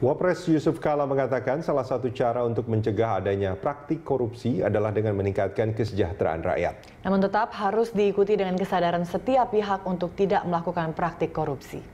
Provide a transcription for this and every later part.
Wapres Yusuf Kala mengatakan salah satu cara untuk mencegah adanya praktik korupsi adalah dengan meningkatkan kesejahteraan rakyat. Namun tetap harus diikuti dengan kesadaran setiap pihak untuk tidak melakukan praktik korupsi.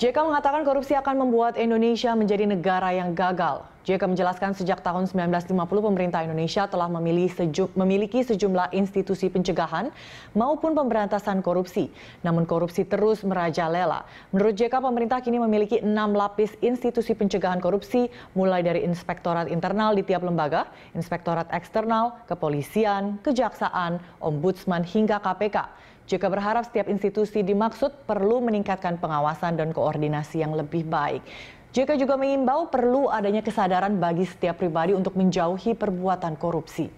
JK mengatakan korupsi akan membuat Indonesia menjadi negara yang gagal. JK menjelaskan sejak tahun 1950 pemerintah Indonesia telah memilih seju memiliki sejumlah institusi pencegahan maupun pemberantasan korupsi. Namun korupsi terus merajalela. Menurut JK pemerintah kini memiliki enam lapis institusi pencegahan korupsi mulai dari inspektorat internal di tiap lembaga, inspektorat eksternal, kepolisian, kejaksaan, ombudsman hingga KPK. Jika berharap setiap institusi dimaksud perlu meningkatkan pengawasan dan koordinasi yang lebih baik. JK juga mengimbau perlu adanya kesadaran bagi setiap pribadi untuk menjauhi perbuatan korupsi.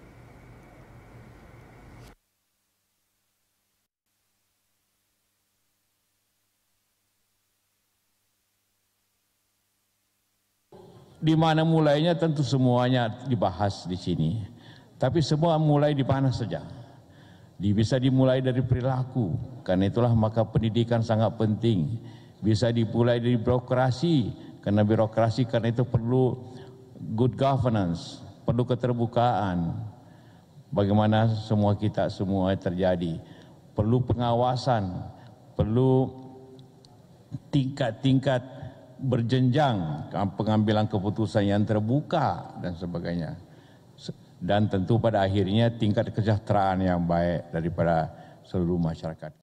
Di mana mulainya tentu semuanya dibahas di sini. Tapi semua mulai di dipanas saja. Bisa dimulai dari perilaku. Karena itulah maka pendidikan sangat penting. Bisa dimulai dari birokrasi, karena birokrasi karena itu perlu good governance, perlu keterbukaan. Bagaimana semua kita semua terjadi, perlu pengawasan, perlu tingkat-tingkat berjenjang pengambilan keputusan yang terbuka dan sebagainya. Dan tentu pada akhirnya tingkat kesejahteraan yang baik daripada seluruh masyarakat.